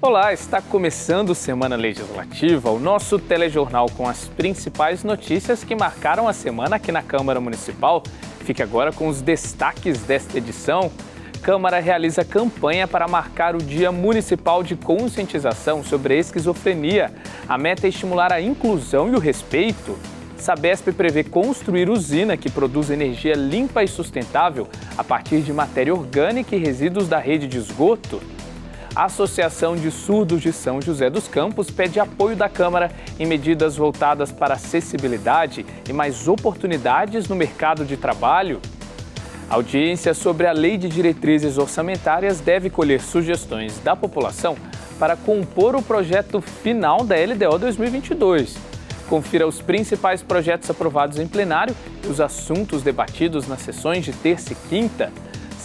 Olá, está começando Semana Legislativa, o nosso telejornal com as principais notícias que marcaram a semana aqui na Câmara Municipal. Fique agora com os destaques desta edição. Câmara realiza campanha para marcar o Dia Municipal de Conscientização sobre a Esquizofrenia. A meta é estimular a inclusão e o respeito. Sabesp prevê construir usina que produz energia limpa e sustentável a partir de matéria orgânica e resíduos da rede de esgoto a Associação de Surdos de São José dos Campos pede apoio da Câmara em medidas voltadas para acessibilidade e mais oportunidades no mercado de trabalho. A audiência sobre a Lei de Diretrizes Orçamentárias deve colher sugestões da população para compor o projeto final da LDO 2022. Confira os principais projetos aprovados em plenário e os assuntos debatidos nas sessões de terça e quinta.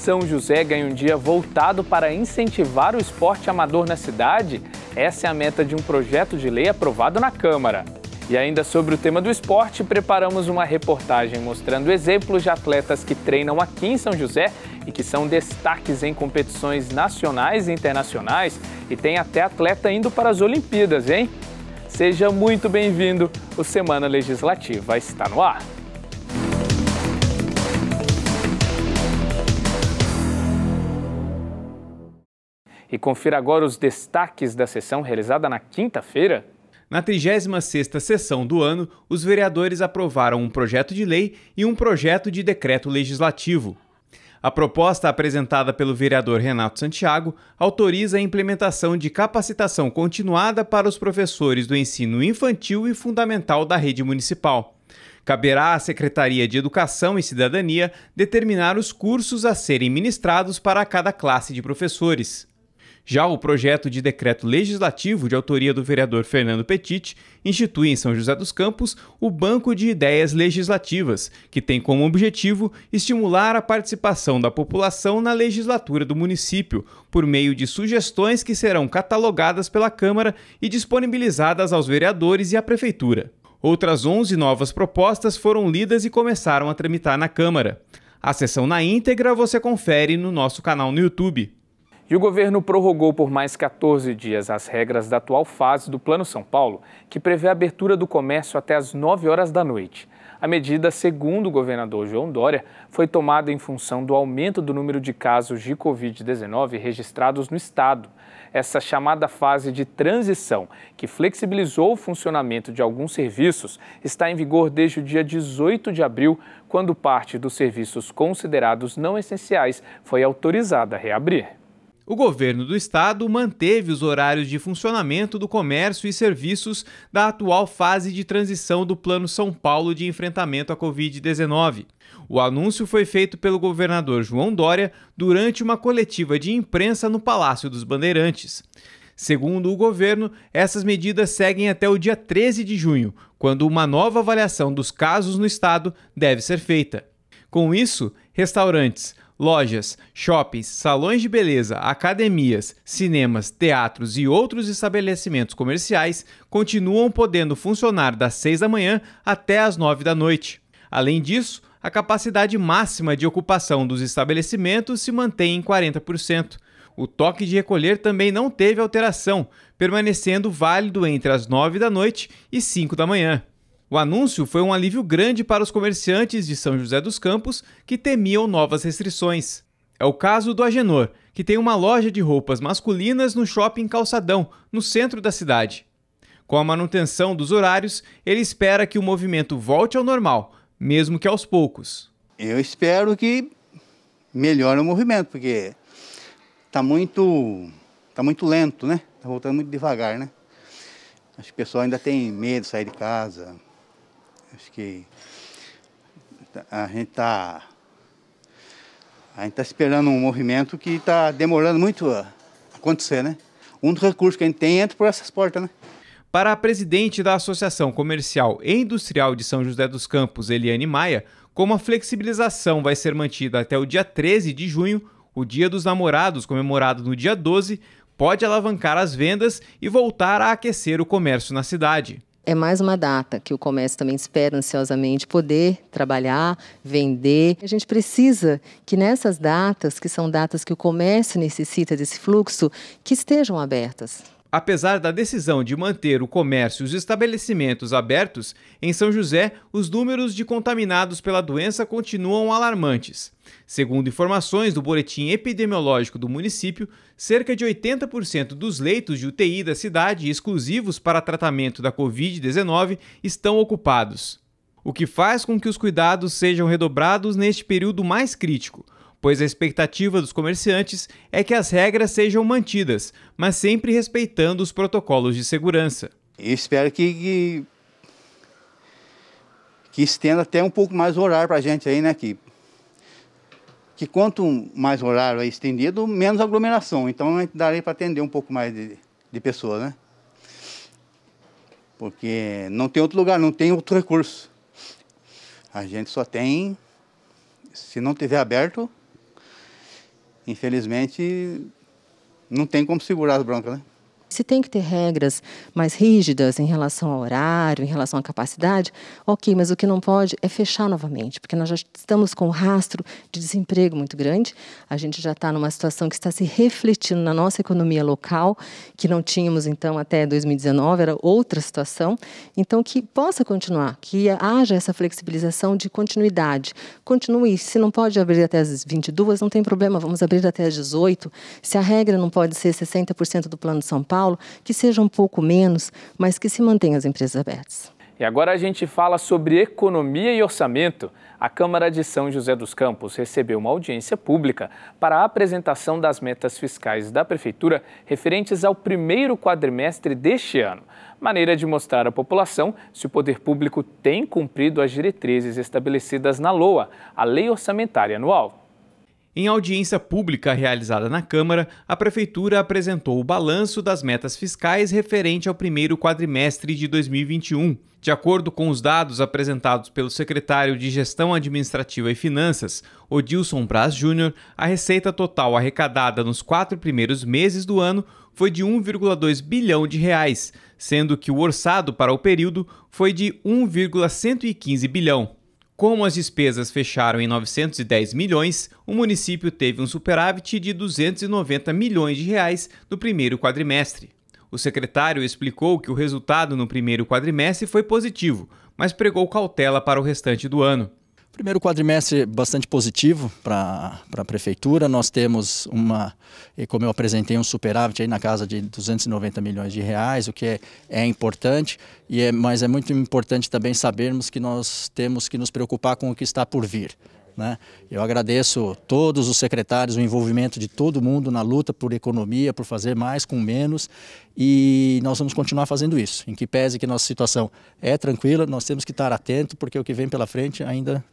São José ganha um dia voltado para incentivar o esporte amador na cidade? Essa é a meta de um projeto de lei aprovado na Câmara. E ainda sobre o tema do esporte, preparamos uma reportagem mostrando exemplos de atletas que treinam aqui em São José e que são destaques em competições nacionais e internacionais. E tem até atleta indo para as Olimpíadas, hein? Seja muito bem-vindo, o Semana Legislativa está no ar. E confira agora os destaques da sessão realizada na quinta-feira. Na 36ª sessão do ano, os vereadores aprovaram um projeto de lei e um projeto de decreto legislativo. A proposta apresentada pelo vereador Renato Santiago autoriza a implementação de capacitação continuada para os professores do ensino infantil e fundamental da rede municipal. Caberá à Secretaria de Educação e Cidadania determinar os cursos a serem ministrados para cada classe de professores. Já o projeto de decreto legislativo de autoria do vereador Fernando Petit institui em São José dos Campos o Banco de Ideias Legislativas, que tem como objetivo estimular a participação da população na legislatura do município, por meio de sugestões que serão catalogadas pela Câmara e disponibilizadas aos vereadores e à Prefeitura. Outras 11 novas propostas foram lidas e começaram a tramitar na Câmara. A sessão na íntegra você confere no nosso canal no YouTube. E o governo prorrogou por mais 14 dias as regras da atual fase do Plano São Paulo, que prevê a abertura do comércio até às 9 horas da noite. A medida, segundo o governador João Dória, foi tomada em função do aumento do número de casos de Covid-19 registrados no estado. Essa chamada fase de transição, que flexibilizou o funcionamento de alguns serviços, está em vigor desde o dia 18 de abril, quando parte dos serviços considerados não essenciais foi autorizada a reabrir. O governo do estado manteve os horários de funcionamento do comércio e serviços da atual fase de transição do Plano São Paulo de enfrentamento à Covid-19. O anúncio foi feito pelo governador João Dória durante uma coletiva de imprensa no Palácio dos Bandeirantes. Segundo o governo, essas medidas seguem até o dia 13 de junho, quando uma nova avaliação dos casos no estado deve ser feita. Com isso, restaurantes, Lojas, shoppings, salões de beleza, academias, cinemas, teatros e outros estabelecimentos comerciais continuam podendo funcionar das 6 da manhã até as 9 da noite. Além disso, a capacidade máxima de ocupação dos estabelecimentos se mantém em 40%. O toque de recolher também não teve alteração, permanecendo válido entre as 9 da noite e 5 da manhã. O anúncio foi um alívio grande para os comerciantes de São José dos Campos que temiam novas restrições. É o caso do Agenor, que tem uma loja de roupas masculinas no shopping Calçadão, no centro da cidade. Com a manutenção dos horários, ele espera que o movimento volte ao normal, mesmo que aos poucos. Eu espero que melhore o movimento, porque está muito, tá muito lento, né? Está voltando muito devagar, né? Acho que o pessoal ainda tem medo de sair de casa. Acho que a gente está a gente está esperando um movimento que está demorando muito a acontecer, né? Um dos recursos que a gente tem entra por essas portas, né? Para a presidente da Associação Comercial e Industrial de São José dos Campos, Eliane Maia, como a flexibilização vai ser mantida até o dia 13 de junho, o Dia dos Namorados, comemorado no dia 12, pode alavancar as vendas e voltar a aquecer o comércio na cidade. É mais uma data que o comércio também espera ansiosamente poder trabalhar, vender. A gente precisa que nessas datas, que são datas que o comércio necessita desse fluxo, que estejam abertas. Apesar da decisão de manter o comércio e os estabelecimentos abertos, em São José, os números de contaminados pela doença continuam alarmantes. Segundo informações do Boletim Epidemiológico do município, cerca de 80% dos leitos de UTI da cidade exclusivos para tratamento da Covid-19 estão ocupados. O que faz com que os cuidados sejam redobrados neste período mais crítico, pois a expectativa dos comerciantes é que as regras sejam mantidas, mas sempre respeitando os protocolos de segurança. Eu espero que, que, que estenda até um pouco mais o horário para a gente aí, né? Que que quanto mais horário é estendido, menos aglomeração. Então daria para atender um pouco mais de, de pessoas, né? Porque não tem outro lugar, não tem outro recurso. A gente só tem, se não tiver aberto, infelizmente não tem como segurar as brancas, né? Se tem que ter regras mais rígidas em relação ao horário, em relação à capacidade, ok, mas o que não pode é fechar novamente, porque nós já estamos com um rastro de desemprego muito grande, a gente já está numa situação que está se refletindo na nossa economia local, que não tínhamos então até 2019, era outra situação. Então, que possa continuar, que haja essa flexibilização de continuidade. Continue, se não pode abrir até as 22, não tem problema, vamos abrir até as 18. Se a regra não pode ser 60% do plano de São Paulo, Paulo, que seja um pouco menos, mas que se mantenha as empresas abertas. E agora a gente fala sobre economia e orçamento. A Câmara de São José dos Campos recebeu uma audiência pública para a apresentação das metas fiscais da Prefeitura referentes ao primeiro quadrimestre deste ano. Maneira de mostrar à população se o poder público tem cumprido as diretrizes estabelecidas na LOA, a Lei Orçamentária Anual. Em audiência pública realizada na Câmara, a Prefeitura apresentou o balanço das metas fiscais referente ao primeiro quadrimestre de 2021. De acordo com os dados apresentados pelo secretário de Gestão Administrativa e Finanças, Odilson Braz Júnior, a receita total arrecadada nos quatro primeiros meses do ano foi de 1,2 bilhão de reais, sendo que o orçado para o período foi de 1,115 bilhão. Como as despesas fecharam em 910 milhões, o município teve um superávit de 290 milhões de reais no primeiro quadrimestre. O secretário explicou que o resultado no primeiro quadrimestre foi positivo, mas pregou cautela para o restante do ano. Primeiro quadrimestre bastante positivo para a prefeitura. Nós temos uma, como eu apresentei, um superávit aí na casa de 290 milhões de reais, o que é, é importante, e é, mas é muito importante também sabermos que nós temos que nos preocupar com o que está por vir. Né? Eu agradeço todos os secretários, o envolvimento de todo mundo na luta por economia, por fazer mais com menos e nós vamos continuar fazendo isso. Em que pese que nossa situação é tranquila, nós temos que estar atento porque o que vem pela frente ainda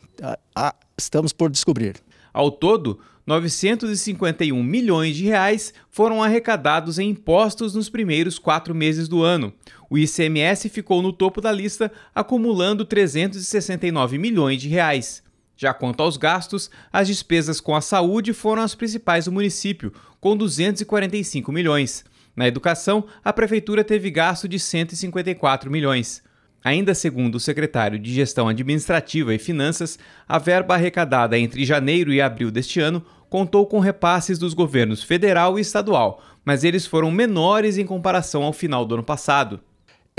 estamos por descobrir. Ao todo, 951 milhões de reais foram arrecadados em impostos nos primeiros quatro meses do ano. O ICMS ficou no topo da lista, acumulando 369 milhões de reais. Já quanto aos gastos, as despesas com a saúde foram as principais do município, com 245 milhões. Na educação, a prefeitura teve gasto de 154 milhões. Ainda segundo o secretário de Gestão Administrativa e Finanças, a verba arrecadada entre janeiro e abril deste ano contou com repasses dos governos federal e estadual, mas eles foram menores em comparação ao final do ano passado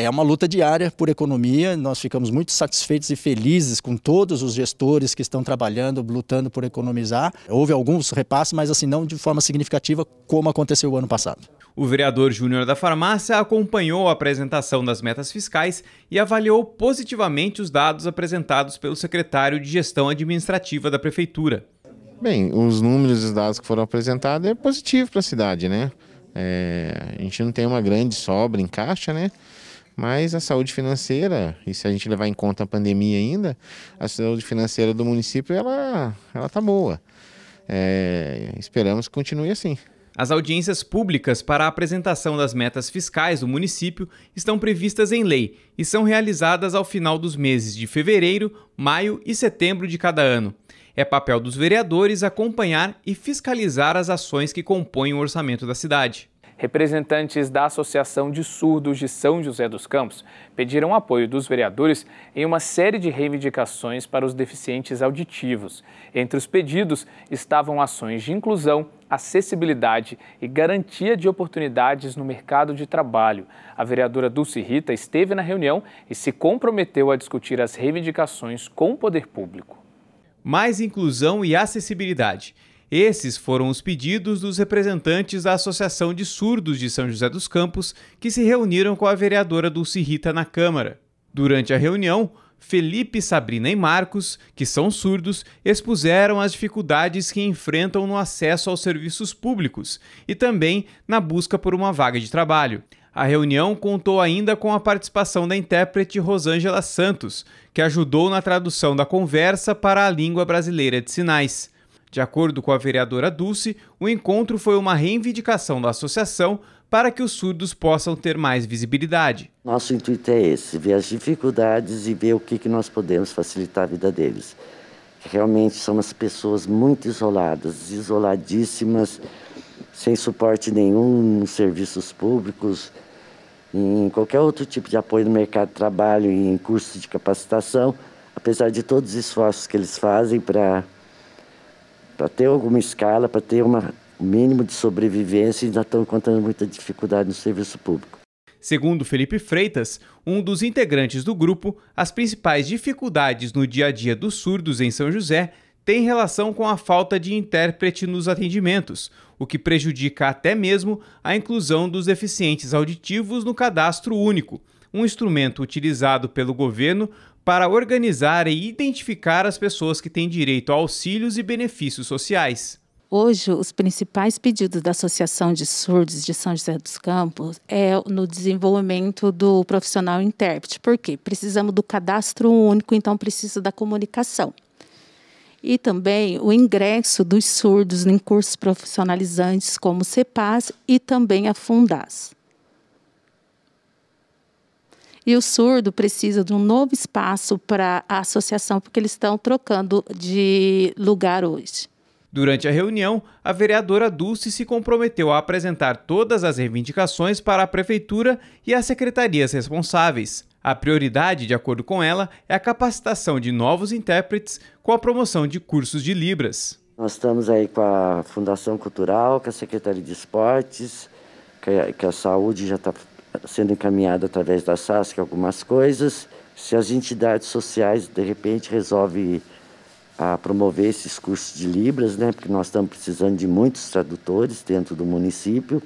é uma luta diária por economia. Nós ficamos muito satisfeitos e felizes com todos os gestores que estão trabalhando, lutando por economizar. Houve alguns repasses, mas assim não de forma significativa como aconteceu o ano passado. O vereador Júnior da Farmácia acompanhou a apresentação das metas fiscais e avaliou positivamente os dados apresentados pelo secretário de Gestão Administrativa da Prefeitura. Bem, os números e os dados que foram apresentados é positivo para a cidade, né? É, a gente não tem uma grande sobra em caixa, né? Mas a saúde financeira, e se a gente levar em conta a pandemia ainda, a saúde financeira do município ela ela tá boa. É, esperamos que continue assim. As audiências públicas para a apresentação das metas fiscais do município estão previstas em lei e são realizadas ao final dos meses de fevereiro, maio e setembro de cada ano. É papel dos vereadores acompanhar e fiscalizar as ações que compõem o orçamento da cidade representantes da Associação de Surdos de São José dos Campos pediram apoio dos vereadores em uma série de reivindicações para os deficientes auditivos. Entre os pedidos estavam ações de inclusão, acessibilidade e garantia de oportunidades no mercado de trabalho. A vereadora Dulce Rita esteve na reunião e se comprometeu a discutir as reivindicações com o poder público. Mais inclusão e acessibilidade. Esses foram os pedidos dos representantes da Associação de Surdos de São José dos Campos, que se reuniram com a vereadora Dulce Rita na Câmara. Durante a reunião, Felipe, Sabrina e Marcos, que são surdos, expuseram as dificuldades que enfrentam no acesso aos serviços públicos e também na busca por uma vaga de trabalho. A reunião contou ainda com a participação da intérprete Rosângela Santos, que ajudou na tradução da conversa para a língua brasileira de sinais. De acordo com a vereadora Dulce, o encontro foi uma reivindicação da associação para que os surdos possam ter mais visibilidade. Nosso intuito é esse, ver as dificuldades e ver o que, que nós podemos facilitar a vida deles. Realmente são as pessoas muito isoladas, isoladíssimas, sem suporte nenhum nos serviços públicos, em qualquer outro tipo de apoio no mercado de trabalho, em curso de capacitação, apesar de todos os esforços que eles fazem para para ter alguma escala, para ter um mínimo de sobrevivência, ainda estão contando muita dificuldade no serviço público. Segundo Felipe Freitas, um dos integrantes do grupo, as principais dificuldades no dia a dia dos surdos em São José têm relação com a falta de intérprete nos atendimentos, o que prejudica até mesmo a inclusão dos deficientes auditivos no cadastro único, um instrumento utilizado pelo governo para organizar e identificar as pessoas que têm direito a auxílios e benefícios sociais. Hoje, os principais pedidos da Associação de Surdos de São José dos Campos é no desenvolvimento do profissional intérprete. Por quê? Precisamos do cadastro único, então precisa da comunicação. E também o ingresso dos surdos em cursos profissionalizantes como o CEPAS e também a Fundas. E o surdo precisa de um novo espaço para a associação, porque eles estão trocando de lugar hoje. Durante a reunião, a vereadora Dulce se comprometeu a apresentar todas as reivindicações para a prefeitura e as secretarias responsáveis. A prioridade, de acordo com ela, é a capacitação de novos intérpretes com a promoção de cursos de Libras. Nós estamos aí com a Fundação Cultural, com a Secretaria de Esportes, que é, a, saúde já está sendo encaminhado através da SASC algumas coisas. Se as entidades sociais, de repente, resolvem a ah, promover esses cursos de Libras, né, porque nós estamos precisando de muitos tradutores dentro do município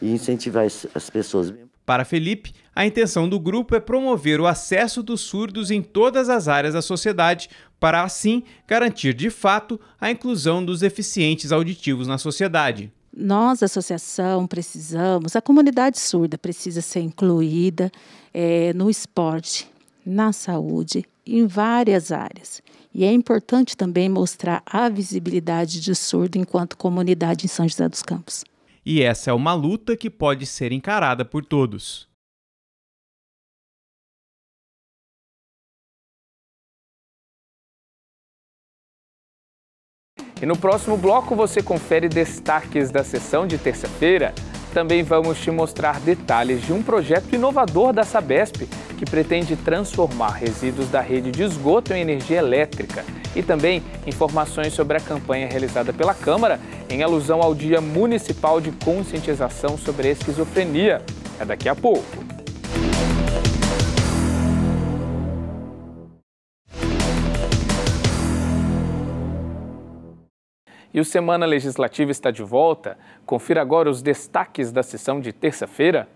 e incentivar as pessoas. Para Felipe, a intenção do grupo é promover o acesso dos surdos em todas as áreas da sociedade, para assim garantir de fato a inclusão dos deficientes auditivos na sociedade nós, associação, precisamos, a comunidade surda precisa ser incluída é, no esporte, na saúde, em várias áreas. E é importante também mostrar a visibilidade de surdo enquanto comunidade em São José dos Campos. E essa é uma luta que pode ser encarada por todos. E no próximo bloco você confere destaques da sessão de terça-feira. Também vamos te mostrar detalhes de um projeto inovador da Sabesp que pretende transformar resíduos da rede de esgoto em energia elétrica. E também informações sobre a campanha realizada pela Câmara em alusão ao Dia Municipal de Conscientização sobre Esquizofrenia. É daqui a pouco. E o Semana Legislativa está de volta. Confira agora os destaques da sessão de terça-feira.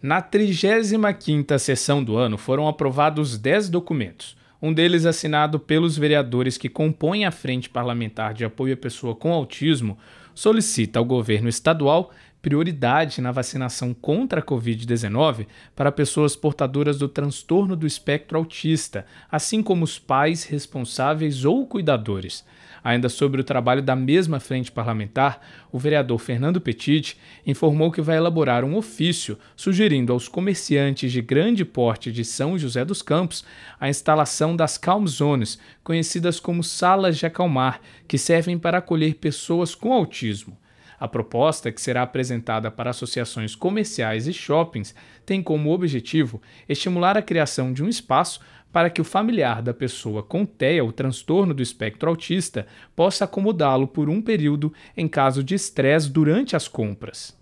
Na 35ª sessão do ano foram aprovados 10 documentos, um deles assinado pelos vereadores que compõem a Frente Parlamentar de Apoio à Pessoa com Autismo, solicita ao governo estadual prioridade na vacinação contra a Covid-19 para pessoas portadoras do transtorno do espectro autista, assim como os pais responsáveis ou cuidadores. Ainda sobre o trabalho da mesma frente parlamentar, o vereador Fernando Petit informou que vai elaborar um ofício sugerindo aos comerciantes de grande porte de São José dos Campos a instalação das calm zones, conhecidas como salas de acalmar, que servem para acolher pessoas com autismo. A proposta, que será apresentada para associações comerciais e shoppings, tem como objetivo estimular a criação de um espaço para que o familiar da pessoa com TEA, o transtorno do espectro autista, possa acomodá-lo por um período em caso de estresse durante as compras.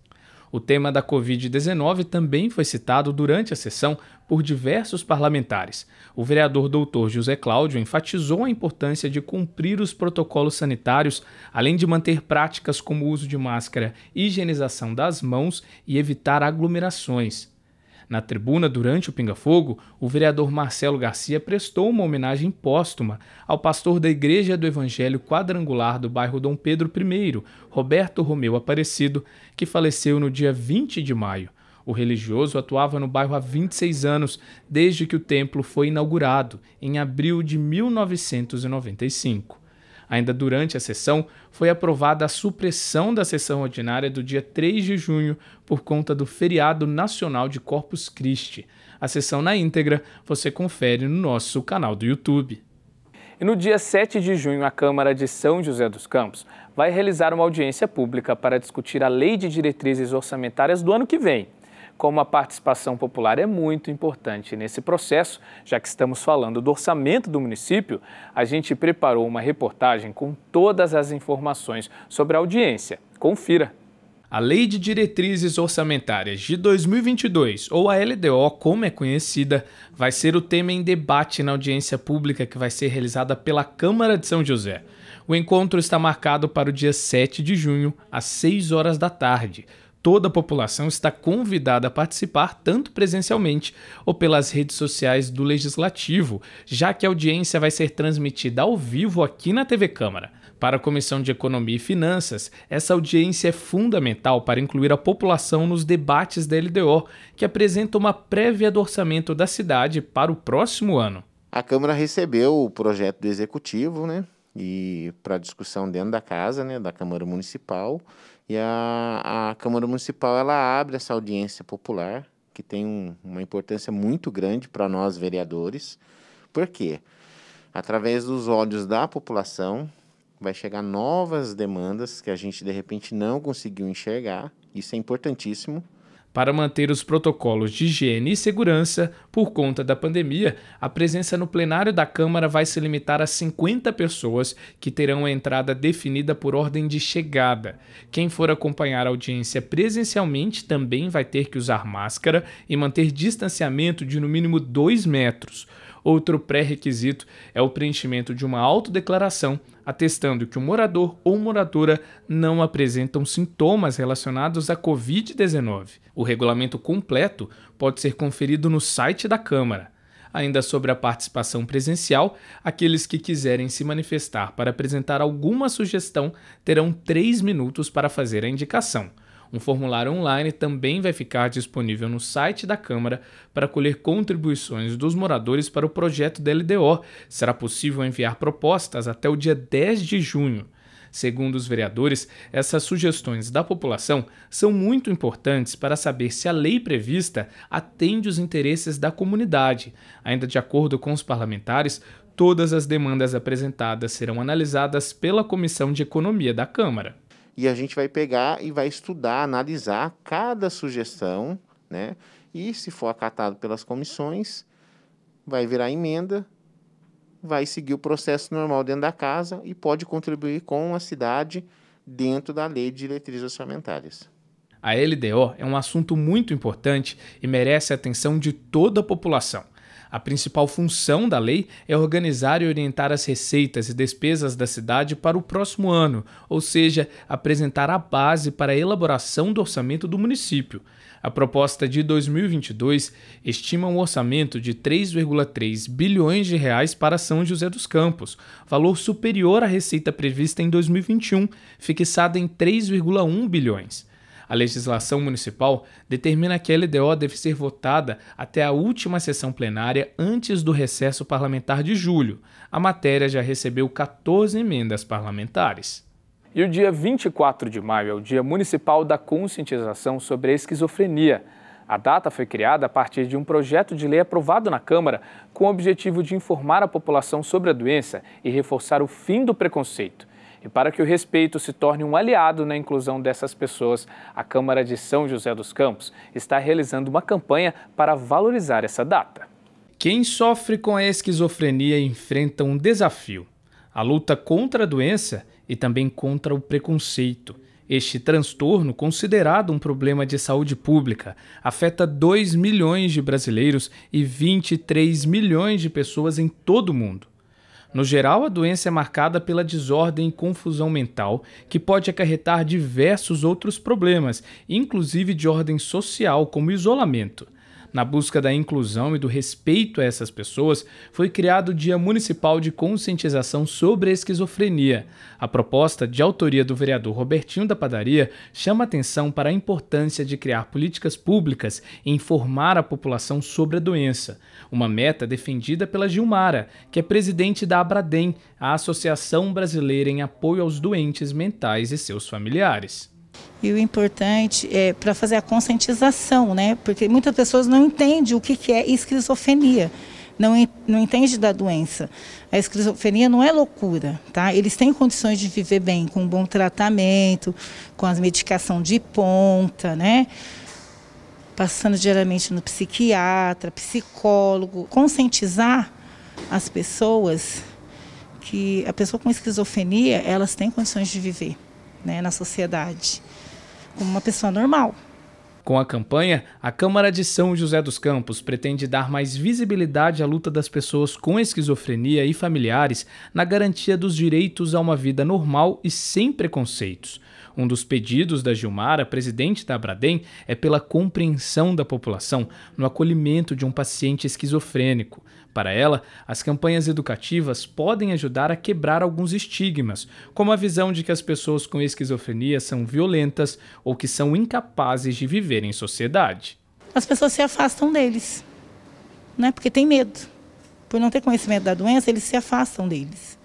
O tema da Covid-19 também foi citado durante a sessão por diversos parlamentares. O vereador doutor José Cláudio enfatizou a importância de cumprir os protocolos sanitários, além de manter práticas como o uso de máscara, higienização das mãos e evitar aglomerações. Na tribuna, durante o Pinga Fogo, o vereador Marcelo Garcia prestou uma homenagem póstuma ao pastor da Igreja do Evangelho Quadrangular do bairro Dom Pedro I, Roberto Romeu Aparecido, que faleceu no dia 20 de maio. O religioso atuava no bairro há 26 anos, desde que o templo foi inaugurado, em abril de 1995. Ainda durante a sessão, foi aprovada a supressão da sessão ordinária do dia 3 de junho por conta do feriado nacional de Corpus Christi. A sessão na íntegra você confere no nosso canal do YouTube. E no dia 7 de junho, a Câmara de São José dos Campos vai realizar uma audiência pública para discutir a Lei de Diretrizes Orçamentárias do ano que vem como a participação popular é muito importante nesse processo, já que estamos falando do orçamento do município, a gente preparou uma reportagem com todas as informações sobre a audiência. Confira! A Lei de Diretrizes Orçamentárias de 2022, ou a LDO como é conhecida, vai ser o tema em debate na audiência pública que vai ser realizada pela Câmara de São José. O encontro está marcado para o dia 7 de junho, às 6 horas da tarde. Toda a população está convidada a participar tanto presencialmente ou pelas redes sociais do Legislativo, já que a audiência vai ser transmitida ao vivo aqui na TV Câmara. Para a Comissão de Economia e Finanças, essa audiência é fundamental para incluir a população nos debates da LDO, que apresenta uma prévia do orçamento da cidade para o próximo ano. A Câmara recebeu o projeto do Executivo, né? E para discussão dentro da casa, né, da Câmara Municipal, e a, a Câmara Municipal ela abre essa audiência popular, que tem um, uma importância muito grande para nós vereadores. Por quê? Através dos olhos da população, vai chegar novas demandas que a gente de repente não conseguiu enxergar. Isso é importantíssimo. Para manter os protocolos de higiene e segurança por conta da pandemia, a presença no plenário da Câmara vai se limitar a 50 pessoas que terão a entrada definida por ordem de chegada. Quem for acompanhar a audiência presencialmente também vai ter que usar máscara e manter distanciamento de no mínimo 2 metros. Outro pré-requisito é o preenchimento de uma autodeclaração atestando que o morador ou moradora não apresentam sintomas relacionados à Covid-19. O regulamento completo pode ser conferido no site da Câmara. Ainda sobre a participação presencial, aqueles que quiserem se manifestar para apresentar alguma sugestão terão três minutos para fazer a indicação. Um formulário online também vai ficar disponível no site da Câmara para colher contribuições dos moradores para o projeto da LDO. Será possível enviar propostas até o dia 10 de junho. Segundo os vereadores, essas sugestões da população são muito importantes para saber se a lei prevista atende os interesses da comunidade. Ainda de acordo com os parlamentares, todas as demandas apresentadas serão analisadas pela Comissão de Economia da Câmara. E a gente vai pegar e vai estudar, analisar cada sugestão, né? E se for acatado pelas comissões, vai virar emenda, vai seguir o processo normal dentro da casa e pode contribuir com a cidade dentro da lei de diretrizes orçamentárias. A LDO é um assunto muito importante e merece a atenção de toda a população. A principal função da lei é organizar e orientar as receitas e despesas da cidade para o próximo ano, ou seja, apresentar a base para a elaboração do orçamento do município. A proposta de 2022 estima um orçamento de 3,3 bilhões de reais para São José dos Campos, valor superior à receita prevista em 2021, fixada em 3,1 bilhões. A legislação municipal determina que a LDO deve ser votada até a última sessão plenária antes do recesso parlamentar de julho. A matéria já recebeu 14 emendas parlamentares. E o dia 24 de maio é o Dia Municipal da Conscientização sobre a Esquizofrenia. A data foi criada a partir de um projeto de lei aprovado na Câmara com o objetivo de informar a população sobre a doença e reforçar o fim do preconceito. E para que o respeito se torne um aliado na inclusão dessas pessoas, a Câmara de São José dos Campos está realizando uma campanha para valorizar essa data. Quem sofre com a esquizofrenia enfrenta um desafio: a luta contra a doença e também contra o preconceito. Este transtorno, considerado um problema de saúde pública, afeta 2 milhões de brasileiros e 23 milhões de pessoas em todo o mundo. No geral, a doença é marcada pela desordem e confusão mental, que pode acarretar diversos outros problemas, inclusive de ordem social, como isolamento. Na busca da inclusão e do respeito a essas pessoas, foi criado o Dia Municipal de Conscientização sobre a Esquizofrenia. A proposta, de autoria do vereador Robertinho da Padaria, chama atenção para a importância de criar políticas públicas e informar a população sobre a doença. Uma meta defendida pela Gilmara, que é presidente da Abradem, a Associação Brasileira em Apoio aos Doentes Mentais e seus familiares. E o importante é para fazer a conscientização, né? Porque muitas pessoas não entendem o que, é esquizofrenia. Não, não entende da doença. A esquizofrenia não é loucura, tá? Eles têm condições de viver bem, com um bom tratamento, com as medicação de ponta, né? Passando diariamente no psiquiatra, psicólogo, conscientizar as pessoas que a pessoa com esquizofrenia, elas têm condições de viver, né, na sociedade como uma pessoa normal. Com a campanha, a Câmara de São José dos Campos pretende dar mais visibilidade à luta das pessoas com esquizofrenia e familiares na garantia dos direitos a uma vida normal e sem preconceitos. Um dos pedidos da Gilmar, presidente da Abradem, é pela compreensão da população no acolhimento de um paciente esquizofrênico. Para ela, as campanhas educativas podem ajudar a quebrar alguns estigmas, como a visão de que as pessoas com esquizofrenia são violentas ou que são incapazes de viver em sociedade. As pessoas se afastam deles, né? porque tem medo. Por não ter conhecimento da doença, eles se afastam deles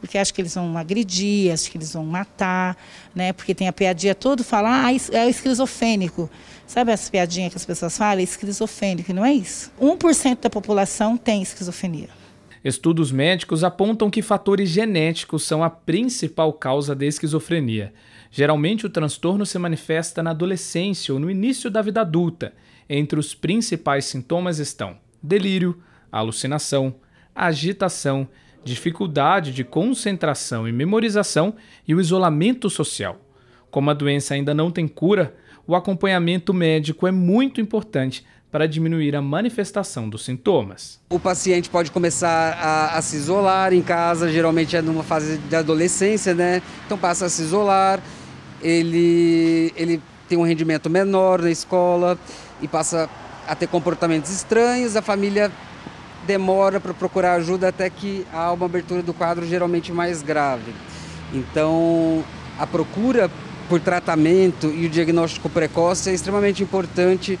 porque acho que eles vão agredir, acho que eles vão matar, né? Porque tem a piadinha todo falar, ah, é esquizofênico. Sabe essa piadinha que as pessoas falam? É esquizofênico, não é isso. 1% da população tem esquizofrenia. Estudos médicos apontam que fatores genéticos são a principal causa da esquizofrenia. Geralmente, o transtorno se manifesta na adolescência ou no início da vida adulta. Entre os principais sintomas estão delírio, alucinação, agitação dificuldade de concentração e memorização e o isolamento social. Como a doença ainda não tem cura, o acompanhamento médico é muito importante para diminuir a manifestação dos sintomas. O paciente pode começar a, a, se isolar em casa, geralmente é numa fase de adolescência, né? Então passa a se isolar, ele, ele tem um rendimento menor na escola e passa a ter comportamentos estranhos, a família demora para procurar ajuda até que há uma abertura do quadro geralmente mais grave. Então, a procura por tratamento e o diagnóstico precoce é extremamente importante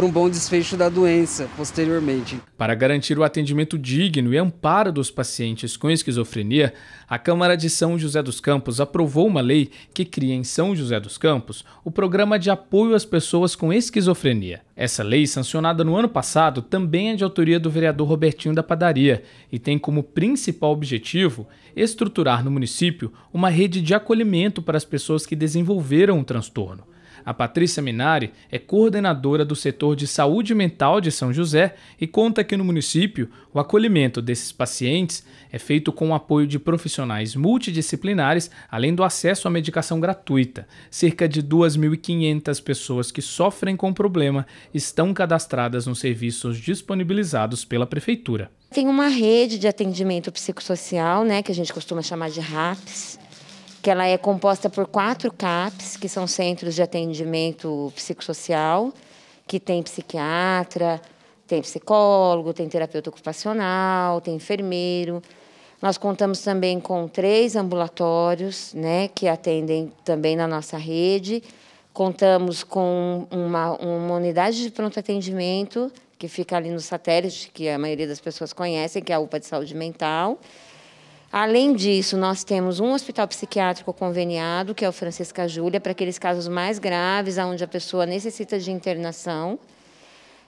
para um bom desfecho da doença posteriormente. Para garantir o atendimento digno e amparo dos pacientes com esquizofrenia, a Câmara de São José dos Campos aprovou uma lei que cria em São José dos Campos o Programa de Apoio às Pessoas com Esquizofrenia. Essa lei, sancionada no ano passado, também é de autoria do vereador Robertinho da Padaria e tem como principal objetivo estruturar no município uma rede de acolhimento para as pessoas que desenvolveram o transtorno. A Patrícia Minari é coordenadora do setor de saúde mental de São José e conta que no município o acolhimento desses pacientes é feito com o apoio de profissionais multidisciplinares, além do acesso à medicação gratuita. Cerca de 2.500 pessoas que sofrem com o problema estão cadastradas nos serviços disponibilizados pela prefeitura. Tem uma rede de atendimento psicossocial, né, que a gente costuma chamar de RAPS que ela é composta por quatro CAPs, que são centros de atendimento psicossocial, que tem psiquiatra, tem psicólogo, tem terapeuta ocupacional, tem enfermeiro. Nós contamos também com três ambulatórios, né, que atendem também na nossa rede. Contamos com uma, uma unidade de pronto atendimento, que fica ali no satélite, que a maioria das pessoas conhecem, que é a UPA de Saúde Mental. Além disso, nós temos um hospital psiquiátrico conveniado, que é o Francisca Júlia, para aqueles casos mais graves, onde a pessoa necessita de internação.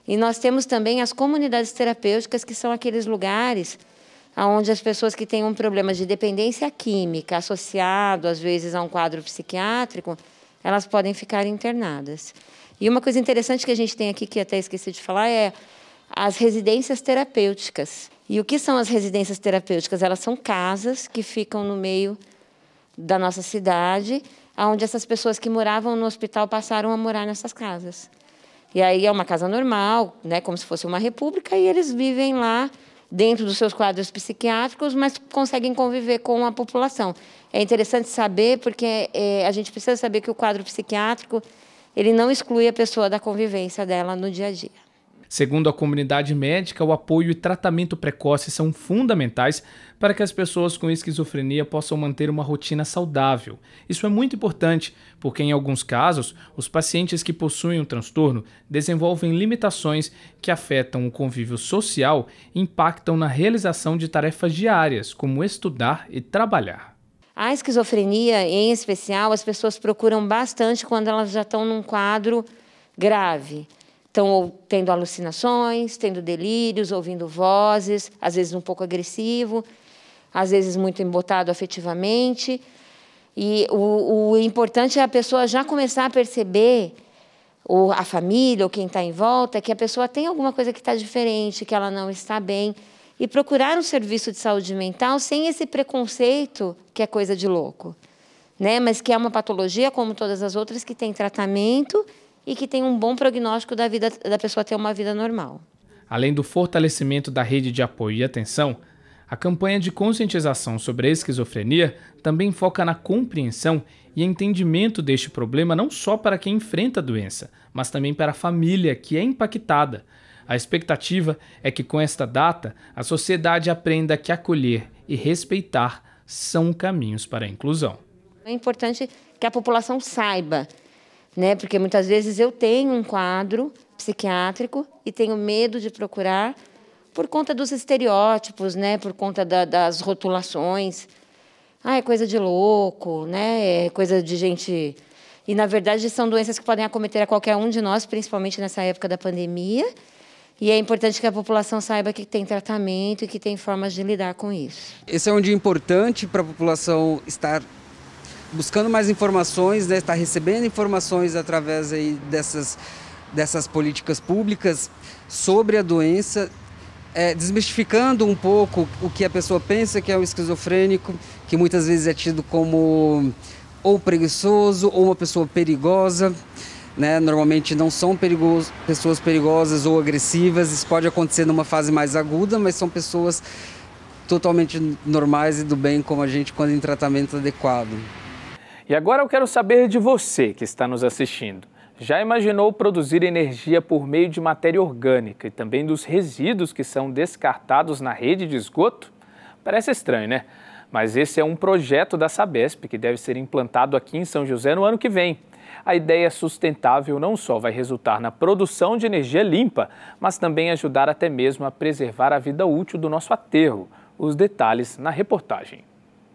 E nós temos também as comunidades terapêuticas, que são aqueles lugares onde as pessoas que têm um problema de dependência química associado, às vezes, a um quadro psiquiátrico, elas podem ficar internadas. E uma coisa interessante que a gente tem aqui, que até esqueci de falar, é as residências terapêuticas. E o que são as residências terapêuticas? Elas são casas que ficam no meio da nossa cidade, onde essas pessoas que moravam no hospital passaram a morar nessas casas. E aí é uma casa normal, né, como se fosse uma república, e eles vivem lá dentro dos seus quadros psiquiátricos, mas conseguem conviver com a população. É interessante saber, porque é, a gente precisa saber que o quadro psiquiátrico ele não exclui a pessoa da convivência dela no dia a dia. Segundo a comunidade médica, o apoio e tratamento precoce são fundamentais para que as pessoas com esquizofrenia possam manter uma rotina saudável. Isso é muito importante, porque em alguns casos, os pacientes que possuem o um transtorno desenvolvem limitações que afetam o convívio social e impactam na realização de tarefas diárias, como estudar e trabalhar. A esquizofrenia, em especial, as pessoas procuram bastante quando elas já estão num quadro grave estão tendo alucinações, tendo delírios, ouvindo vozes, às vezes um pouco agressivo, às vezes muito embotado afetivamente. E o, o importante é a pessoa já começar a perceber, ou a família, ou quem está em volta, que a pessoa tem alguma coisa que está diferente, que ela não está bem. E procurar um serviço de saúde mental sem esse preconceito que é coisa de louco. Né? Mas que é uma patologia, como todas as outras, que tem tratamento e que tem um bom prognóstico da, vida, da pessoa ter uma vida normal. Além do fortalecimento da rede de apoio e atenção, a campanha de conscientização sobre a esquizofrenia também foca na compreensão e entendimento deste problema não só para quem enfrenta a doença, mas também para a família que é impactada. A expectativa é que com esta data a sociedade aprenda que acolher e respeitar são caminhos para a inclusão. É importante que a população saiba né? Porque muitas vezes eu tenho um quadro psiquiátrico e tenho medo de procurar por conta dos estereótipos, né? Por conta da, das rotulações. Ah, é coisa de louco, né? É coisa de gente. E na verdade são doenças que podem acometer a qualquer um de nós, principalmente nessa época da pandemia. E é importante que a população saiba que tem tratamento e que tem formas de lidar com isso. Esse é um dia importante para a população estar buscando mais informações, né, está recebendo informações através aí dessas, dessas políticas públicas sobre a doença, é, desmistificando um pouco o que a pessoa pensa que é um esquizofrênico, que muitas vezes é tido como ou preguiçoso ou uma pessoa perigosa. Né? Normalmente não são pessoas perigosas ou agressivas, isso pode acontecer numa fase mais aguda, mas são pessoas totalmente normais e do bem como a gente quando em tratamento adequado. E agora eu quero saber de você que está nos assistindo. Já imaginou produzir energia por meio de matéria orgânica e também dos resíduos que são descartados na rede de esgoto? Parece estranho, né? Mas esse é um projeto da Sabesp que deve ser implantado aqui em São José no ano que vem. A ideia sustentável não só vai resultar na produção de energia limpa, mas também ajudar até mesmo a preservar a vida útil do nosso aterro. Os detalhes na reportagem.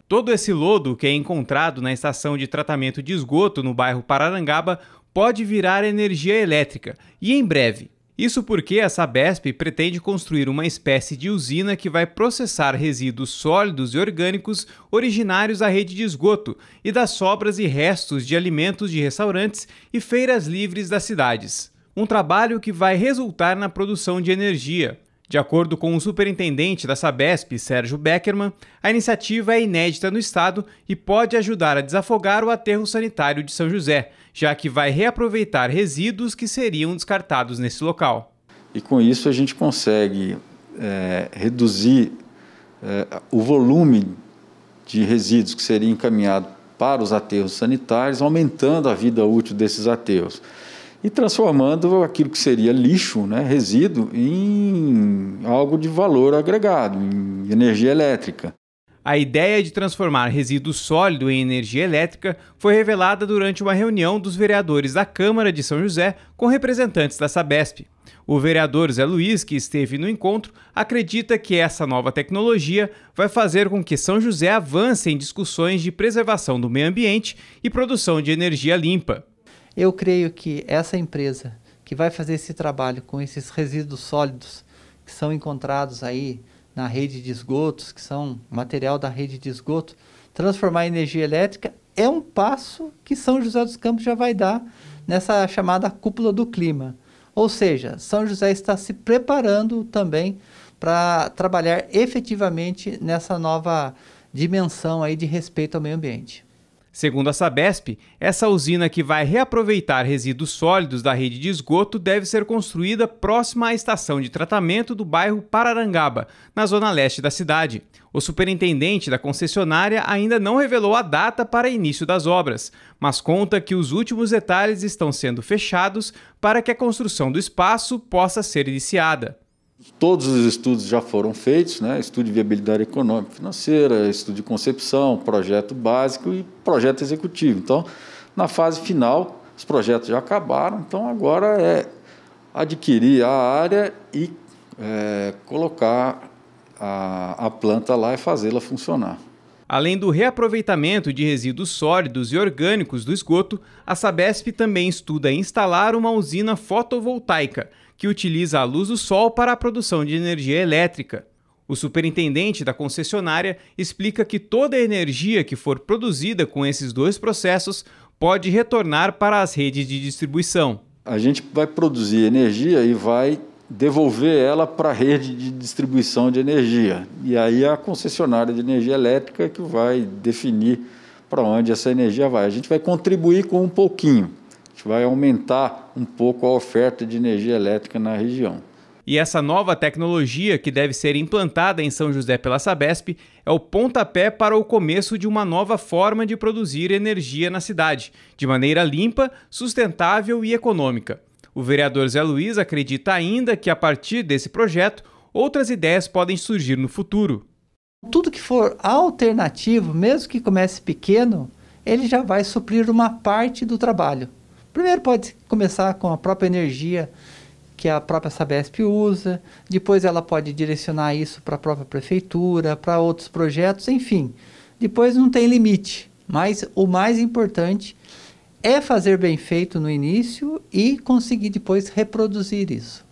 Todo esse lodo que é encontrado na estação de tratamento de esgoto no bairro Pararangaba pode virar energia elétrica, e em breve. Isso porque a Sabesp pretende construir uma espécie de usina que vai processar resíduos sólidos e orgânicos originários da rede de esgoto e das sobras e restos de alimentos de restaurantes e feiras livres das cidades. Um trabalho que vai resultar na produção de energia, de acordo com o superintendente da Sabesp, Sérgio Beckerman, a iniciativa é inédita no estado e pode ajudar a desafogar o aterro sanitário de São José, já que vai reaproveitar resíduos que seriam descartados nesse local. E com isso a gente consegue é, reduzir é, o volume de resíduos que seria encaminhado para os aterros sanitários, aumentando a vida útil desses aterros e transformando aquilo que seria lixo, né, resíduo, em algo de valor agregado, em energia elétrica. A ideia de transformar resíduo sólido em energia elétrica foi revelada durante uma reunião dos vereadores da Câmara de São José com representantes da Sabesp. O vereador Zé Luiz, que esteve no encontro, acredita que essa nova tecnologia vai fazer com que São José avance em discussões de preservação do meio ambiente e produção de energia limpa. Eu creio que essa empresa que vai fazer esse trabalho com esses resíduos sólidos que são encontrados aí na rede de esgotos, que são material da rede de esgoto, transformar em energia elétrica é um passo que São José dos Campos já vai dar nessa chamada cúpula do clima. Ou seja, São José está se preparando também para trabalhar efetivamente nessa nova dimensão aí de respeito ao meio ambiente. Segundo a Sabesp, essa usina que vai reaproveitar resíduos sólidos da rede de esgoto deve ser construída próxima à estação de tratamento do bairro Pararangaba, na zona leste da cidade. O superintendente da concessionária ainda não revelou a data para início das obras, mas conta que os últimos detalhes estão sendo fechados para que a construção do espaço possa ser iniciada todos os estudos já foram feitos, né? estudo de viabilidade econômica e financeira, estudo de concepção, projeto básico e projeto executivo. Então, na fase final, os projetos já acabaram, então agora é adquirir a área e é, colocar a, a planta lá e fazê-la funcionar. Além do reaproveitamento de resíduos sólidos e orgânicos do esgoto, a Sabesp também estuda instalar uma usina fotovoltaica que utiliza a luz do sol para a produção de energia elétrica. O superintendente da concessionária explica que toda a energia que for produzida com esses dois processos pode retornar para as redes de distribuição. A gente vai produzir energia e vai devolver ela para a rede de distribuição de energia. E aí é a concessionária de energia elétrica que vai definir para onde essa energia vai. A gente vai contribuir com um pouquinho gente vai aumentar um pouco a oferta de energia elétrica na região. E essa nova tecnologia que deve ser implantada em São José pela Sabesp é o pontapé para o começo de uma nova forma de produzir energia na cidade, de maneira limpa, sustentável e econômica. O vereador Zé Luiz acredita ainda que a partir desse projeto outras ideias podem surgir no futuro. Tudo que for alternativo, mesmo que comece pequeno, ele já vai suprir uma parte do trabalho. Primeiro pode começar com a própria energia que a própria Sabesp usa, depois ela pode direcionar isso para a própria prefeitura, para outros projetos, enfim. Depois não tem limite, mas o mais importante é fazer bem feito no início e conseguir depois reproduzir isso.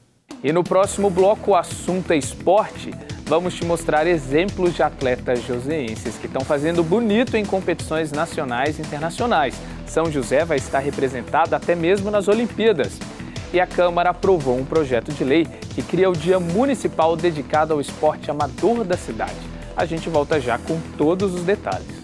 E no próximo bloco o assunto é esporte vamos te mostrar exemplos de atletas joseenses que estão fazendo bonito em competições nacionais e internacionais. São José vai estar representado até mesmo nas Olimpíadas. E a Câmara aprovou um projeto de lei que cria o Dia Municipal dedicado ao esporte amador da cidade. A gente volta já com todos os detalhes.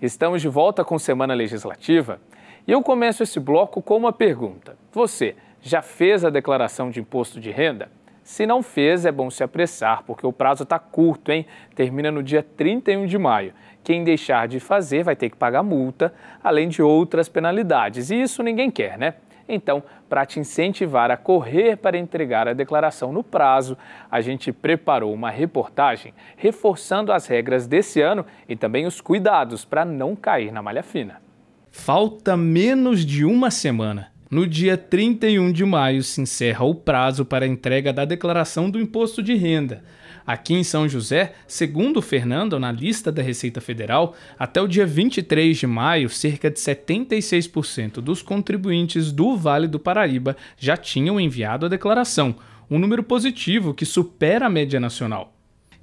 Estamos de volta com Semana Legislativa. E eu começo esse bloco com uma pergunta: Você já fez a declaração de imposto de renda? Se não fez, é bom se apressar, porque o prazo está curto, hein? Termina no dia 31 de maio. Quem deixar de fazer vai ter que pagar multa, além de outras penalidades. E isso ninguém quer, né? Então, para te incentivar a correr para entregar a declaração no prazo, a gente preparou uma reportagem reforçando as regras desse ano e também os cuidados para não cair na malha fina. Falta menos de uma semana. No dia 31 de maio se encerra o prazo para a entrega da declaração do imposto de renda. Aqui em São José, segundo Fernando, na lista da Receita Federal, até o dia 23 de maio, cerca de 76% dos contribuintes do Vale do Paraíba já tinham enviado a declaração, um número positivo que supera a média nacional.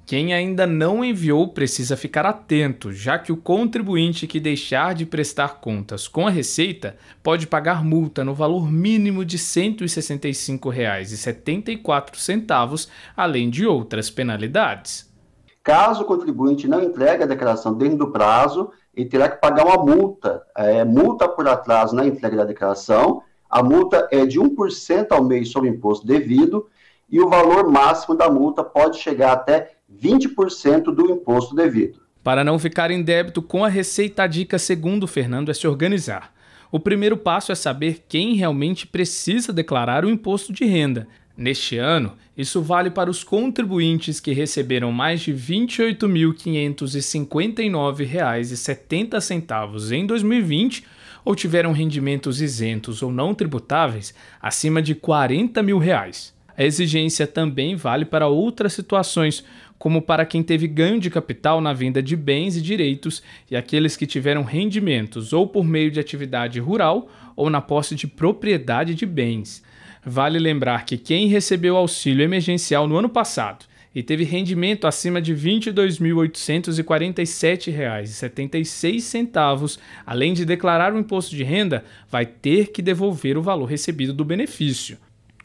Quem ainda não enviou precisa ficar atento, já que o contribuinte que deixar de prestar contas com a Receita pode pagar multa no valor mínimo de R$ 165,74, além de outras penalidades. Caso o contribuinte não entregue a declaração dentro do prazo, ele terá que pagar uma multa. É, multa por atraso na entrega da declaração. A multa é de 1% ao mês sobre o imposto devido e o valor máximo da multa pode chegar até 20% do imposto devido. Para não ficar em débito com a receita, a dica, segundo Fernando, é se organizar. O primeiro passo é saber quem realmente precisa declarar o imposto de renda. Neste ano, isso vale para os contribuintes que receberam mais de R$ 28.559,70 em 2020 ou tiveram rendimentos isentos ou não tributáveis acima de R$ 40.000. mil. Reais. A exigência também vale para outras situações, como para quem teve ganho de capital na venda de bens e direitos e aqueles que tiveram rendimentos ou por meio de atividade rural ou na posse de propriedade de bens. Vale lembrar que quem recebeu auxílio emergencial no ano passado e teve rendimento acima de R$ 22.847,76, além de declarar o imposto de renda, vai ter que devolver o valor recebido do benefício.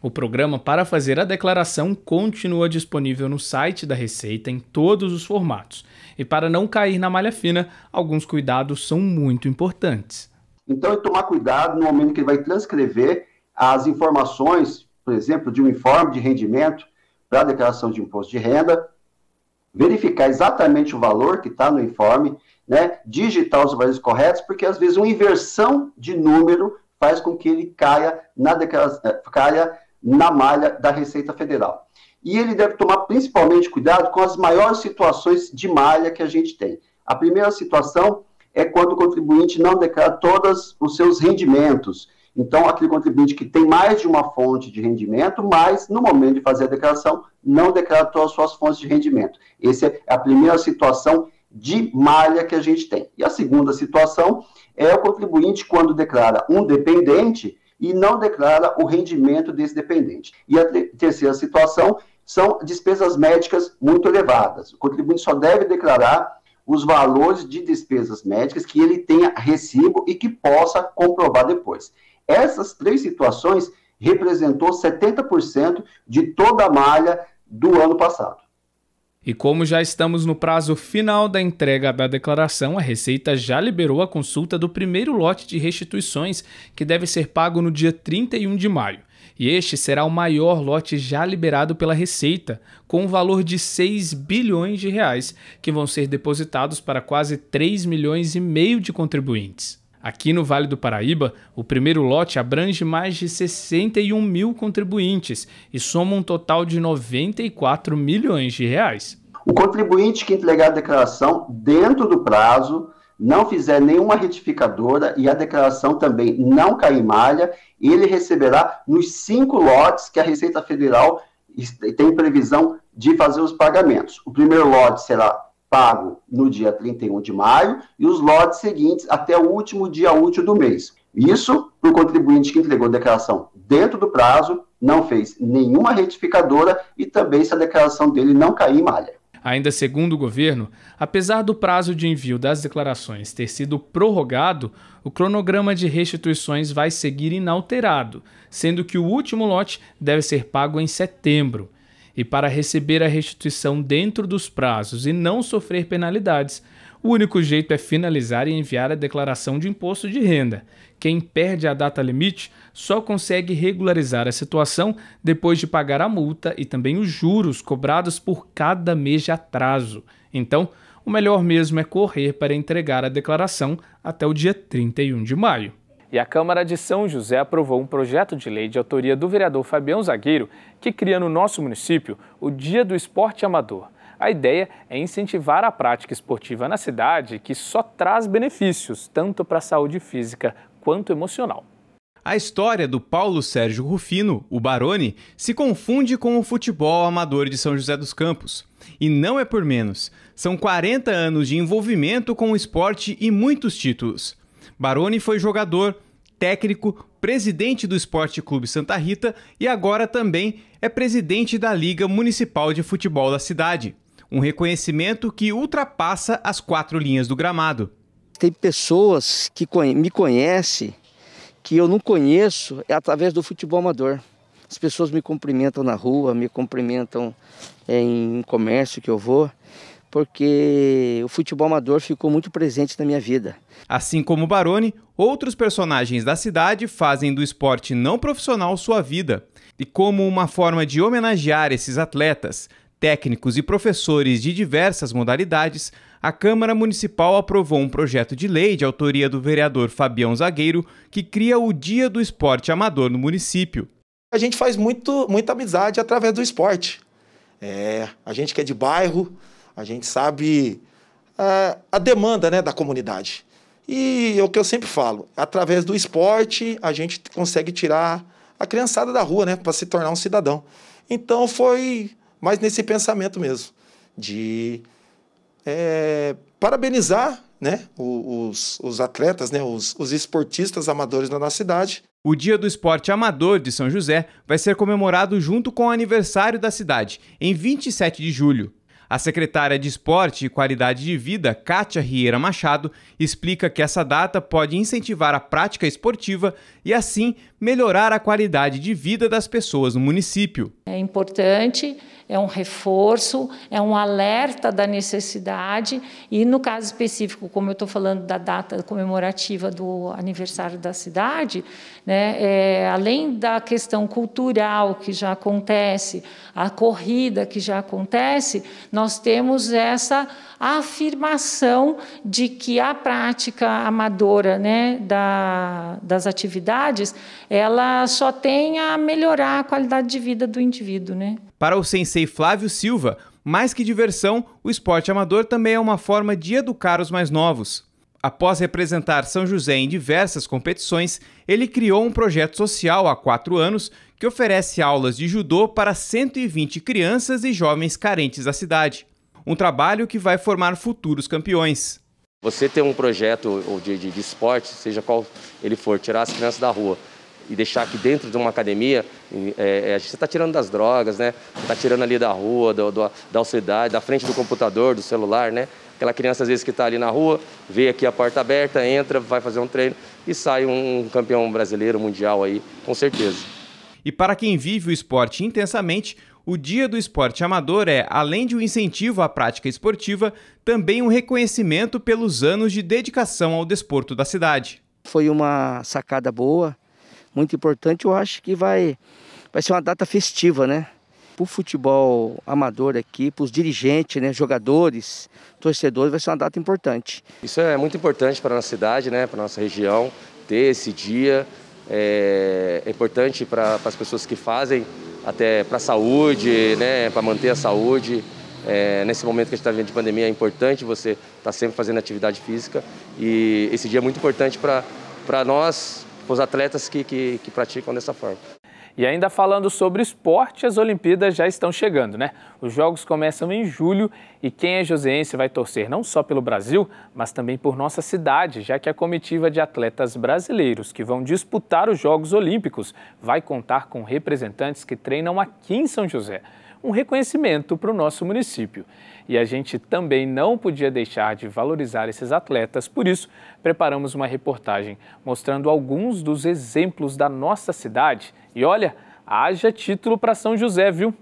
O programa para fazer a declaração continua disponível no site da Receita em todos os formatos. E para não cair na malha fina, alguns cuidados são muito importantes. Então, é tomar cuidado no momento que ele vai transcrever as informações, por exemplo, de um informe de rendimento para a declaração de imposto de renda, verificar exatamente o valor que está no informe, né? digitar os valores corretos, porque às vezes uma inversão de número faz com que ele caia na declaração, eh, caia na malha da Receita Federal. E ele deve tomar principalmente cuidado com as maiores situações de malha que a gente tem. A primeira situação é quando o contribuinte não declara todos os seus rendimentos. Então, aquele contribuinte que tem mais de uma fonte de rendimento, mas no momento de fazer a declaração, não declara todas as suas fontes de rendimento. Essa é a primeira situação de malha que a gente tem. E a segunda situação é o contribuinte, quando declara um dependente, e não declara o rendimento desse dependente. E a terceira situação são despesas médicas muito elevadas. O contribuinte só deve declarar os valores de despesas médicas que ele tenha recibo e que possa comprovar depois. Essas três situações representou 70% de toda a malha do ano passado. E como já estamos no prazo final da entrega da declaração, a Receita já liberou a consulta do primeiro lote de restituições, que deve ser pago no dia 31 de maio. E este será o maior lote já liberado pela Receita, com um valor de 6 bilhões de reais, que vão ser depositados para quase 3 milhões e meio de contribuintes. Aqui no Vale do Paraíba, o primeiro lote abrange mais de 61 mil contribuintes e soma um total de 94 milhões de reais. O contribuinte que entregar a declaração dentro do prazo, não fizer nenhuma retificadora e a declaração também não cair em malha, ele receberá nos cinco lotes que a Receita Federal tem previsão de fazer os pagamentos. O primeiro lote será pago no dia 31 de maio e os lotes seguintes até o último dia útil do mês. Isso para o contribuinte que entregou a declaração dentro do prazo, não fez nenhuma retificadora e também se a declaração dele não cair em malha. Ainda segundo o governo, apesar do prazo de envio das declarações ter sido prorrogado, o cronograma de restituições vai seguir inalterado, sendo que o último lote deve ser pago em setembro. E para receber a restituição dentro dos prazos e não sofrer penalidades, o único jeito é finalizar e enviar a declaração de imposto de renda, quem perde a data limite só consegue regularizar a situação depois de pagar a multa e também os juros cobrados por cada mês de atraso. Então, o melhor mesmo é correr para entregar a declaração até o dia 31 de maio. E a Câmara de São José aprovou um projeto de lei de autoria do vereador Fabião Zagueiro que cria no nosso município o Dia do Esporte Amador. A ideia é incentivar a prática esportiva na cidade, que só traz benefícios tanto para a saúde física quanto emocional. A história do Paulo Sérgio Rufino, o Barone, se confunde com o futebol amador de São José dos Campos. E não é por menos. São 40 anos de envolvimento com o esporte e muitos títulos. Barone foi jogador, técnico, presidente do Esporte Clube Santa Rita e agora também é presidente da Liga Municipal de Futebol da cidade. Um reconhecimento que ultrapassa as quatro linhas do gramado. Tem pessoas que me conhecem que eu não conheço é através do futebol amador. As pessoas me cumprimentam na rua, me cumprimentam é, em comércio que eu vou, porque o futebol amador ficou muito presente na minha vida. Assim como o Baroni, outros personagens da cidade fazem do esporte não profissional sua vida. E como uma forma de homenagear esses atletas, técnicos e professores de diversas modalidades, a Câmara Municipal aprovou um projeto de lei de autoria do vereador Fabião Zagueiro que cria o Dia do Esporte Amador no município. A gente faz muito, muita amizade através do esporte. É, a gente que é de bairro, a gente sabe a, é, a demanda né, da comunidade. E é o que eu sempre falo, através do esporte a gente consegue tirar a criançada da rua, né, para se tornar um cidadão. Então foi mas nesse pensamento mesmo, de é, parabenizar né, os, os atletas, né, os, os esportistas amadores da nossa cidade. O Dia do Esporte Amador de São José vai ser comemorado junto com o aniversário da cidade, em 27 de julho. A secretária de Esporte e Qualidade de Vida, Kátia Rieira Machado, explica que essa data pode incentivar a prática esportiva e, assim, melhorar a qualidade de vida das pessoas no município. É importante é um reforço, é um alerta da necessidade, e no caso específico, como eu estou falando da data comemorativa do aniversário da cidade, né, é, além da questão cultural que já acontece, a corrida que já acontece, nós temos essa afirmação de que a prática amadora né, da, das atividades ela só tem a melhorar a qualidade de vida do indivíduo. Né? Para o sensei Flávio Silva, mais que diversão, o esporte amador também é uma forma de educar os mais novos. Após representar São José em diversas competições, ele criou um projeto social há quatro anos que oferece aulas de judô para 120 crianças e jovens carentes da cidade. Um trabalho que vai formar futuros campeões. Você ter um projeto de, de, de esporte, seja qual ele for, tirar as crianças da rua e deixar aqui dentro de uma academia, é, é, você está tirando das drogas, né? Você está tirando ali da rua, do, do, da sociedade da frente do computador, do celular, né? Aquela criança, às vezes, que está ali na rua, vê aqui a porta aberta, entra, vai fazer um treino e sai um campeão brasileiro, mundial aí, com certeza. E para quem vive o esporte intensamente, o Dia do Esporte Amador é, além de um incentivo à prática esportiva, também um reconhecimento pelos anos de dedicação ao desporto da cidade. Foi uma sacada boa, muito importante. Eu acho que vai, vai ser uma data festiva, né? Para o futebol amador aqui, para os dirigentes, né, jogadores, torcedores, vai ser uma data importante. Isso é muito importante para a nossa cidade, né, para a nossa região, ter esse dia. É, é importante para as pessoas que fazem, até para a saúde, né, para manter a saúde. É, nesse momento que a gente está vivendo de pandemia, é importante você estar tá sempre fazendo atividade física. E esse dia é muito importante para nós, para os atletas que, que, que praticam dessa forma. E ainda falando sobre esporte, as Olimpíadas já estão chegando, né? Os Jogos começam em julho e quem é joseense vai torcer não só pelo Brasil, mas também por nossa cidade, já que a comitiva de atletas brasileiros que vão disputar os Jogos Olímpicos vai contar com representantes que treinam aqui em São José um reconhecimento para o nosso município. E a gente também não podia deixar de valorizar esses atletas, por isso preparamos uma reportagem mostrando alguns dos exemplos da nossa cidade. E olha, haja título para São José, viu?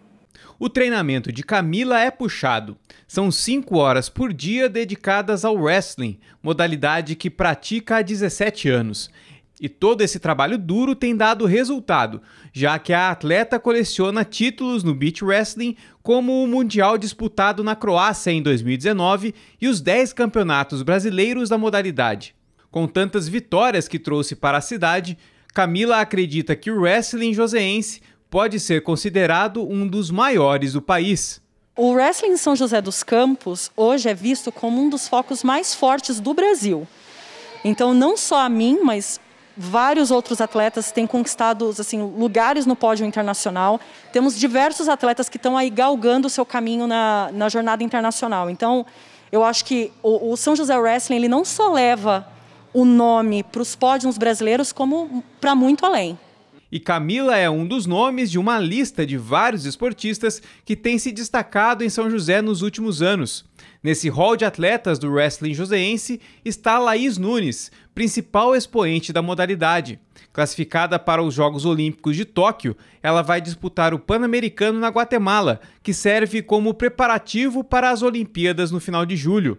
O treinamento de Camila é puxado. São cinco horas por dia dedicadas ao wrestling, modalidade que pratica há 17 anos. E todo esse trabalho duro tem dado resultado, já que a atleta coleciona títulos no beach wrestling, como o Mundial disputado na Croácia em 2019 e os 10 campeonatos brasileiros da modalidade. Com tantas vitórias que trouxe para a cidade, Camila acredita que o wrestling joseense pode ser considerado um dos maiores do país. O wrestling em São José dos Campos hoje é visto como um dos focos mais fortes do Brasil. Então, não só a mim, mas vários outros atletas têm conquistado assim, lugares no pódio internacional. Temos diversos atletas que estão aí galgando o seu caminho na, na jornada internacional. Então, eu acho que o, o São José Wrestling ele não só leva o nome para os pódios brasileiros, como para muito além. E Camila é um dos nomes de uma lista de vários esportistas que tem se destacado em São José nos últimos anos. Nesse hall de atletas do wrestling joseense está Laís Nunes, principal expoente da modalidade. Classificada para os Jogos Olímpicos de Tóquio, ela vai disputar o Pan-Americano na Guatemala, que serve como preparativo para as Olimpíadas no final de julho.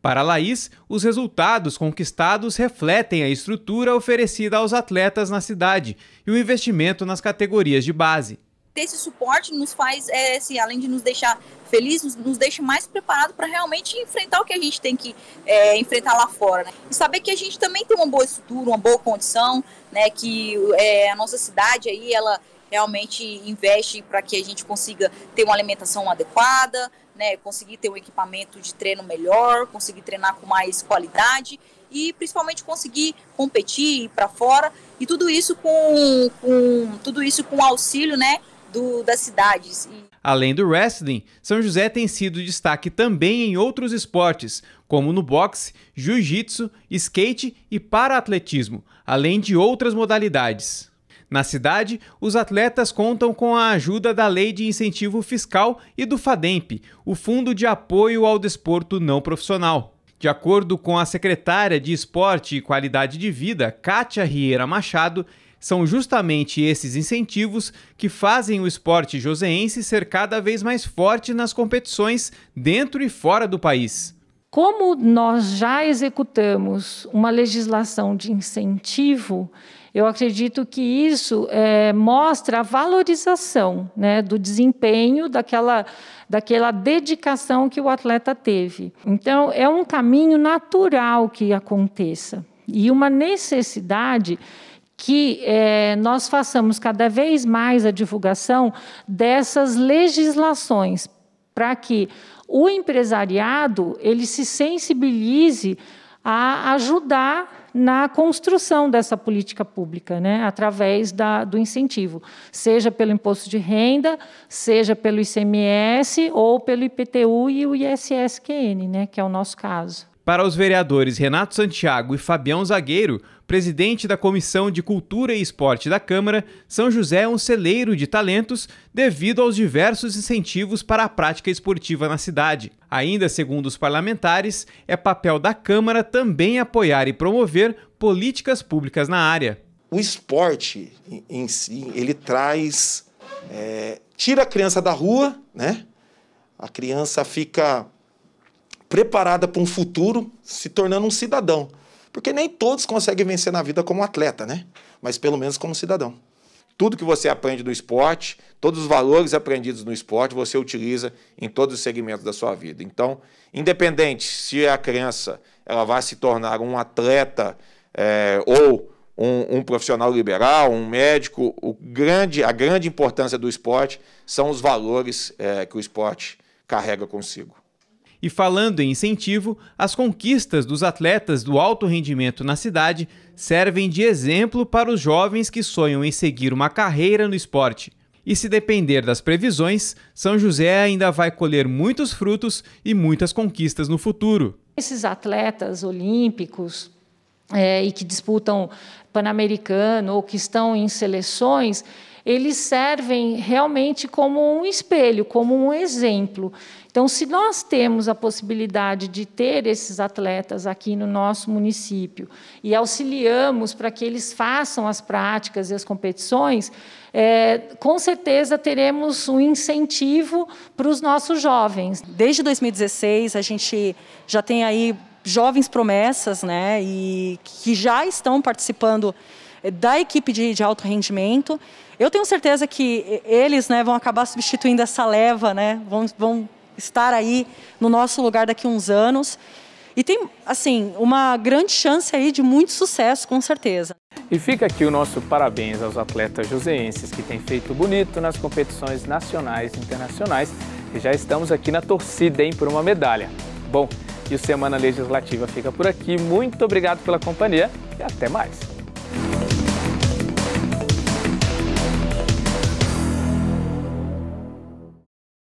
Para Laís, os resultados conquistados refletem a estrutura oferecida aos atletas na cidade e o investimento nas categorias de base. Ter esse suporte nos faz, é, assim, além de nos deixar feliz nos, nos deixa mais preparados para realmente enfrentar o que a gente tem que é, enfrentar lá fora. Né? E saber que a gente também tem uma boa estrutura, uma boa condição, né? que é, a nossa cidade aí, ela realmente investe para que a gente consiga ter uma alimentação adequada, né, conseguir ter um equipamento de treino melhor, conseguir treinar com mais qualidade e principalmente conseguir competir para fora e tudo isso com, com tudo isso com auxílio, né, do, das cidades. Além do wrestling, São José tem sido destaque também em outros esportes, como no boxe, jiu-jitsu, skate e para-atletismo, além de outras modalidades. Na cidade, os atletas contam com a ajuda da Lei de Incentivo Fiscal e do FADEMP, o Fundo de Apoio ao Desporto Não Profissional. De acordo com a secretária de Esporte e Qualidade de Vida, Kátia Rieira Machado, são justamente esses incentivos que fazem o esporte joseense ser cada vez mais forte nas competições dentro e fora do país. Como nós já executamos uma legislação de incentivo, eu acredito que isso é, mostra a valorização né, do desempenho, daquela, daquela dedicação que o atleta teve. Então, é um caminho natural que aconteça e uma necessidade que é, nós façamos cada vez mais a divulgação dessas legislações, para que o empresariado ele se sensibilize a ajudar na construção dessa política pública, né, através da, do incentivo, seja pelo imposto de renda, seja pelo ICMS ou pelo IPTU e o ISSQN, né, que é o nosso caso. Para os vereadores Renato Santiago e Fabião Zagueiro, presidente da Comissão de Cultura e Esporte da Câmara, São José é um celeiro de talentos devido aos diversos incentivos para a prática esportiva na cidade. Ainda segundo os parlamentares, é papel da Câmara também apoiar e promover políticas públicas na área. O esporte em si, ele traz. É, tira a criança da rua, né? A criança fica preparada para um futuro, se tornando um cidadão. Porque nem todos conseguem vencer na vida como atleta, né? Mas pelo menos como cidadão. Tudo que você aprende no esporte, todos os valores aprendidos no esporte, você utiliza em todos os segmentos da sua vida. Então, independente se a criança ela vai se tornar um atleta é, ou um, um, profissional liberal, um médico, o grande, a grande importância do esporte são os valores é, que o esporte carrega consigo. E falando em incentivo, as conquistas dos atletas do alto rendimento na cidade servem de exemplo para os jovens que sonham em seguir uma carreira no esporte. E se depender das previsões, São José ainda vai colher muitos frutos e muitas conquistas no futuro. Esses atletas olímpicos é, e que disputam pan-americano ou que estão em seleções, eles servem realmente como um espelho, como um exemplo. Então, se nós temos a possibilidade de ter esses atletas aqui no nosso município e auxiliamos para que eles façam as práticas e as competições, é, com certeza teremos um incentivo para os nossos jovens. Desde 2016, a gente já tem aí jovens promessas, né, e que já estão participando eh, da equipe de, de, alto rendimento. Eu tenho certeza que eh, eles né, vão acabar substituindo essa leva, né, vão, vão estar aí no nosso lugar daqui a uns anos. E tem, assim, uma grande chance aí de muito sucesso, com certeza. E fica aqui o nosso parabéns aos atletas joseenses que têm feito bonito nas competições nacionais e internacionais. E já estamos aqui na torcida, hein, por uma medalha. Bom, e o Semana Legislativa fica por aqui. Muito obrigado pela companhia e até mais.